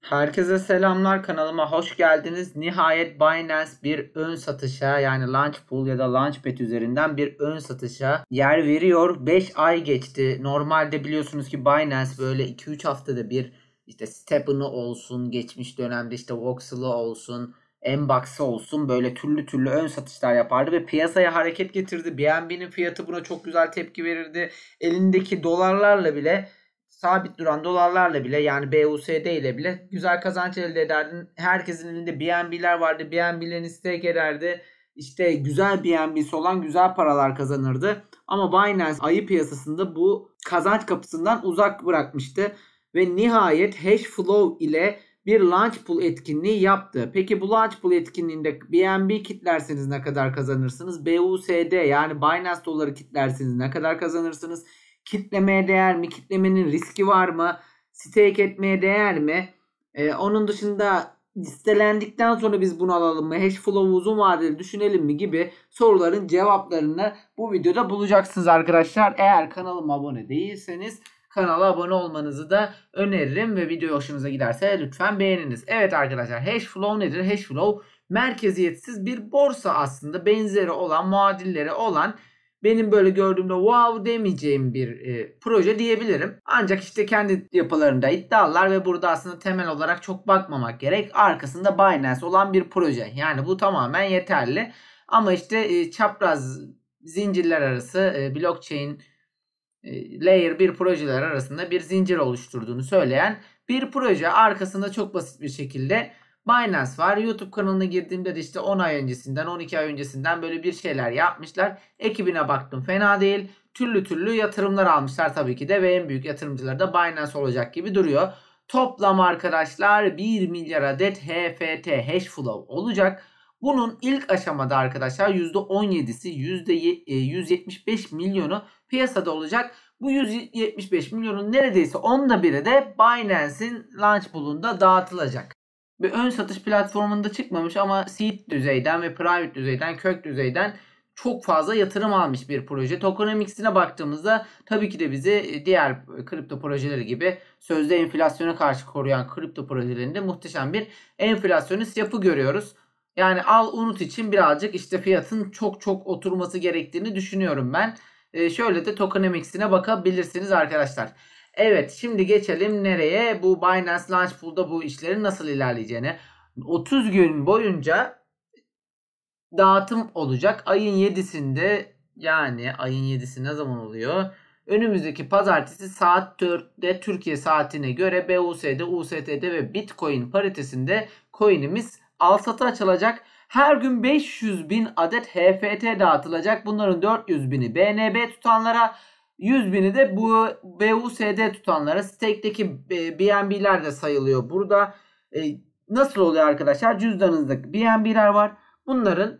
Herkese selamlar kanalıma hoş geldiniz. Nihayet Binance bir ön satışa yani launch pool ya da launch bet üzerinden bir ön satışa yer veriyor. 5 ay geçti. Normalde biliyorsunuz ki Binance böyle 2-3 haftada bir işte Stephen'ı olsun, geçmiş dönemde işte Voxel'ı olsun, Mbox'ı olsun böyle türlü türlü ön satışlar yapardı ve piyasaya hareket getirdi. BNB'nin fiyatı buna çok güzel tepki verirdi. Elindeki dolarlarla bile sabit duran dolarlarla bile yani BUSD ile bile güzel kazanç elde ederdin. Herkesin elinde BNB'ler vardı. BNB'lerin stake ederdi. İşte güzel BNB'si olan güzel paralar kazanırdı. Ama Binance ayı piyasasında bu kazanç kapısından uzak bırakmıştı. Ve nihayet Hashflow ile bir launch pool etkinliği yaptı. Peki bu launch pool etkinliğinde BNB kitlerseniz ne kadar kazanırsınız? BUSD yani Binance doları kitlerseniz ne kadar kazanırsınız? Kitlemeye değer mi? Kitlemenin riski var mı? Stake etmeye değer mi? Ee, onun dışında listelendikten sonra biz bunu alalım mı? Hash Flow uzun vadeli düşünelim mi gibi soruların cevaplarını bu videoda bulacaksınız arkadaşlar. Eğer kanalıma abone değilseniz kanala abone olmanızı da öneririm ve video hoşunuza giderse lütfen beğeniniz. Evet arkadaşlar hash flow nedir? Hash flow merkeziyetsiz bir borsa aslında benzeri olan muadilleri olan benim böyle gördüğümde wow demeyeceğim bir e, proje diyebilirim. Ancak işte kendi yapılarında iddialar ve burada aslında temel olarak çok bakmamak gerek. Arkasında Binance olan bir proje. Yani bu tamamen yeterli. Ama işte e, çapraz zincirler arası e, blockchain e, layer bir projeler arasında bir zincir oluşturduğunu söyleyen bir proje arkasında çok basit bir şekilde Binance var. YouTube kanalına girdiğimde de işte 10 ay öncesinden 12 ay öncesinden böyle bir şeyler yapmışlar. Ekibine baktım fena değil. Türlü türlü yatırımlar almışlar tabii ki de ve en büyük yatırımcıları da Binance olacak gibi duruyor. Toplam arkadaşlar 1 milyar adet HFT hash flow olacak. Bunun ilk aşamada arkadaşlar %17'si %175 e, milyonu piyasada olacak. Bu 175 milyonun neredeyse onda biri de Binance'in launch pool'unda dağıtılacak bir ön satış platformunda çıkmamış ama seed düzeyden ve private düzeyden, kök düzeyden çok fazla yatırım almış bir proje. Tokenomics'ine baktığımızda tabii ki de bizi e, diğer kripto projeleri gibi sözde enflasyona karşı koruyan kripto projelerinde muhteşem bir enflasyonist yapı görüyoruz. Yani al unut için birazcık işte fiyatın çok çok oturması gerektiğini düşünüyorum ben. E, şöyle de tokenomics'ine bakabilirsiniz arkadaşlar. Evet şimdi geçelim nereye? Bu Binance Launch Pool'da bu işlerin nasıl ilerleyeceğine. 30 gün boyunca dağıtım olacak. Ayın 7'sinde yani ayın 7'si ne zaman oluyor? Önümüzdeki pazartesi saat 4'te Türkiye saatine göre BUSD, USDT ve Bitcoin paritesinde coin'imiz al satı açılacak. Her gün 500 bin adet HFT dağıtılacak. Bunların 400 bini BNB tutanlara, 100 bini de bu BUSD tutanlara stake'deki e, BNB'ler de sayılıyor. Burada e, nasıl oluyor arkadaşlar? Cüzdanınızda BNB'ler var. Bunların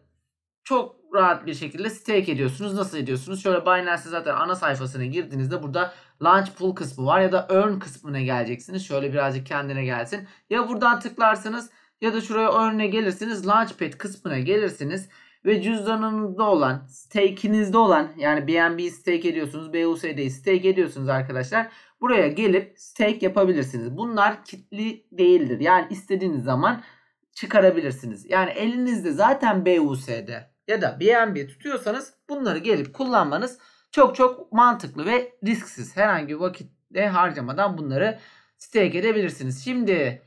çok rahat bir şekilde stake ediyorsunuz. Nasıl ediyorsunuz? Şöyle Binance'e zaten ana sayfasına girdiğinizde burada launch pool kısmı var ya da earn kısmına geleceksiniz. Şöyle birazcık kendine gelsin. Ya buradan tıklarsınız ya da şuraya örne gelirsiniz. Launchpad kısmına gelirsiniz ve cüzdanınızda olan, stake'inizde olan yani BNB stake ediyorsunuz, BUSD'yi stake ediyorsunuz arkadaşlar. Buraya gelip stake yapabilirsiniz. Bunlar kitli değildir. Yani istediğiniz zaman çıkarabilirsiniz. Yani elinizde zaten BUSD ya da BNB tutuyorsanız bunları gelip kullanmanız çok çok mantıklı ve risksiz. Herhangi bir vakitte harcamadan bunları stake edebilirsiniz. Şimdi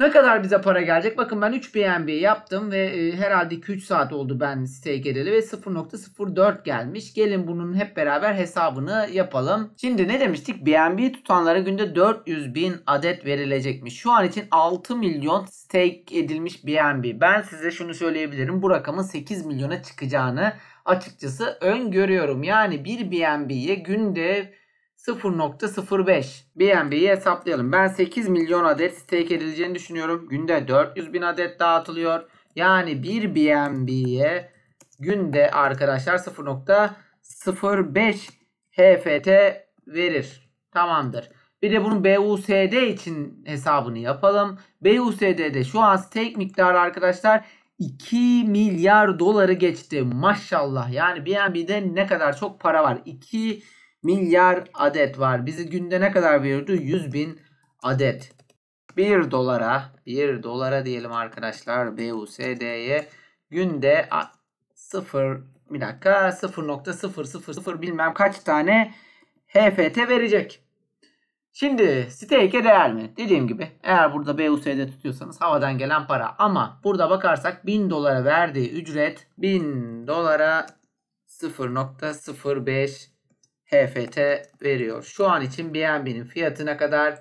ne kadar bize para gelecek? Bakın ben 3 BNB yaptım ve e, herhalde 2-3 saat oldu ben siteye geleli ve 0.04 gelmiş. Gelin bunun hep beraber hesabını yapalım. Şimdi ne demiştik? BNB tutanlara günde 400 bin adet verilecekmiş. Şu an için 6 milyon stake edilmiş BNB. Ben size şunu söyleyebilirim. Bu rakamın 8 milyona çıkacağını açıkçası öngörüyorum. Yani bir BNB'ye günde 0.05 BNB'yi hesaplayalım. Ben 8 milyon adet stake edileceğini düşünüyorum. Günde 400 bin adet dağıtılıyor. Yani 1 BNB'ye günde arkadaşlar 0.05 HFT verir. Tamamdır. Bir de bunun BUSD için hesabını yapalım. BUSD'de şu an stake miktarı arkadaşlar 2 milyar doları geçti. Maşallah. Yani BNB'de ne kadar çok para var. 2 milyar milyar adet var. Bizi günde ne kadar veriyordu? 100 bin adet. 1 dolara 1 dolara diyelim arkadaşlar BUSD'ye günde 0 bir dakika 0.000 bilmem kaç tane HFT verecek. Şimdi stake'e değer mi? Dediğim gibi eğer burada BUSD tutuyorsanız havadan gelen para ama burada bakarsak 1000 dolara verdiği ücret 1000 dolara 0.05 HFT veriyor. Şu an için BNB'nin fiyatına kadar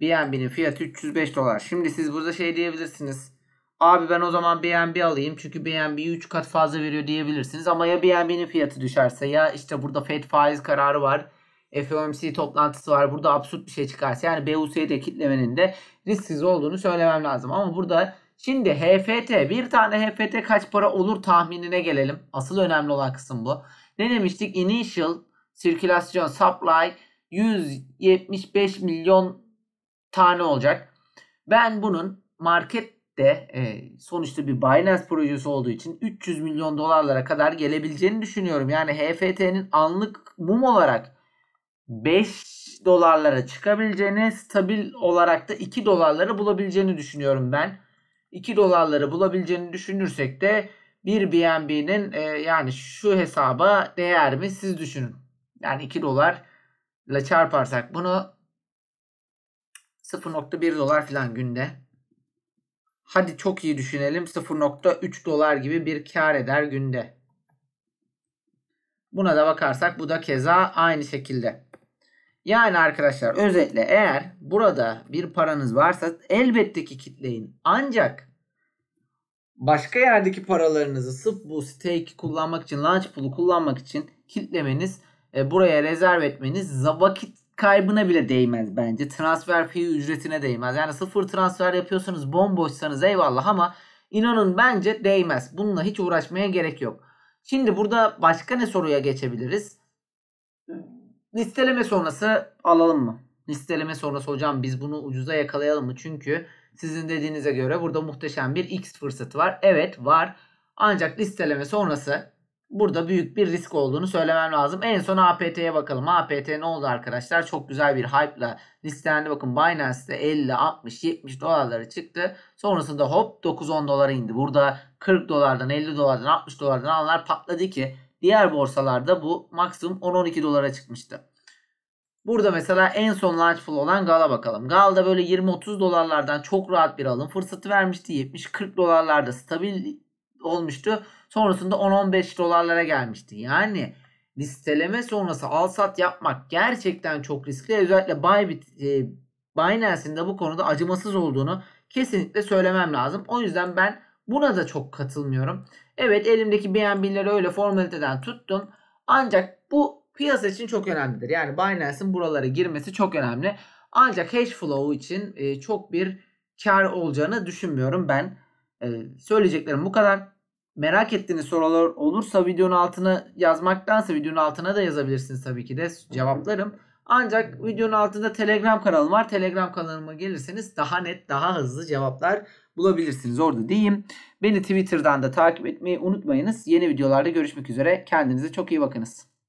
BNB'nin fiyatı 305 dolar. Şimdi siz burada şey diyebilirsiniz. Abi ben o zaman BNB alayım çünkü BnB 3 kat fazla veriyor diyebilirsiniz. Ama ya BNB'nin fiyatı düşerse ya işte burada FED faiz kararı var. FOMC toplantısı var. Burada absürt bir şey çıkarsa yani BUSD kitlemenin de risksiz olduğunu söylemem lazım. Ama burada şimdi HFT bir tane HFT kaç para olur tahminine gelelim. Asıl önemli olan kısım bu. Ne demiştik? Initial sirkülasyon supply 175 milyon tane olacak. Ben bunun markette e, sonuçta bir Binance projesi olduğu için 300 milyon dolarlara kadar gelebileceğini düşünüyorum. Yani HFT'nin anlık mum olarak 5 dolarlara çıkabileceğini, stabil olarak da 2 dolarları bulabileceğini düşünüyorum ben. 2 dolarları bulabileceğini düşünürsek de bir BNB'nin e, yani şu hesaba değer mi siz düşünün. Yani 2 dolar ile çarparsak bunu 0.1 dolar falan günde. Hadi çok iyi düşünelim 0.3 dolar gibi bir kar eder günde. Buna da bakarsak bu da keza aynı şekilde. Yani arkadaşlar özetle eğer burada bir paranız varsa elbette ki kitleyin. Ancak başka yerdeki paralarınızı sırf bu stake kullanmak için, launch pool'u kullanmak için kitlemeniz e, buraya rezerv etmeniz vakit kaybına bile değmez bence. Transfer fee ücretine değmez. Yani sıfır transfer yapıyorsanız bomboşsanız eyvallah ama inanın bence değmez. Bununla hiç uğraşmaya gerek yok. Şimdi burada başka ne soruya geçebiliriz? Listeleme sonrası alalım mı? Listeleme sonrası hocam biz bunu ucuza yakalayalım mı? Çünkü sizin dediğinize göre burada muhteşem bir X fırsatı var. Evet var. Ancak listeleme sonrası burada büyük bir risk olduğunu söylemem lazım. En son APT'ye bakalım. APT ne oldu arkadaşlar? Çok güzel bir hype ile listelendi. Bakın Binance'de 50, 60, 70 dolarları çıktı. Sonrasında hop 9-10 dolara indi. Burada 40 dolardan, 50 dolardan, 60 dolardan alanlar patladı ki diğer borsalarda bu maksimum 10-12 dolara çıkmıştı. Burada mesela en son large full olan Gal'a bakalım. Gal'da böyle 20-30 dolarlardan çok rahat bir alım fırsatı vermişti. 70-40 dolarlarda stabil olmuştu. Sonrasında 10-15 dolarlara gelmişti. Yani listeleme sonrası al-sat yapmak gerçekten çok riskli. Özellikle Bybit, e, Binance'in de bu konuda acımasız olduğunu kesinlikle söylemem lazım. O yüzden ben buna da çok katılmıyorum. Evet elimdeki BNB'leri öyle formaliteden tuttum. Ancak bu piyasa için çok önemlidir. Yani Binance'in buralara girmesi çok önemli. Ancak hash flow için e, çok bir kar olacağını düşünmüyorum ben. Ee, söyleyeceklerim bu kadar. Merak ettiğiniz sorular olursa videonun altına yazmaktansa videonun altına da yazabilirsiniz tabii ki de cevaplarım. Ancak videonun altında Telegram kanalım var. Telegram kanalıma gelirseniz daha net, daha hızlı cevaplar bulabilirsiniz orada diyeyim. Beni Twitter'dan da takip etmeyi unutmayınız. Yeni videolarda görüşmek üzere. Kendinize çok iyi bakınız.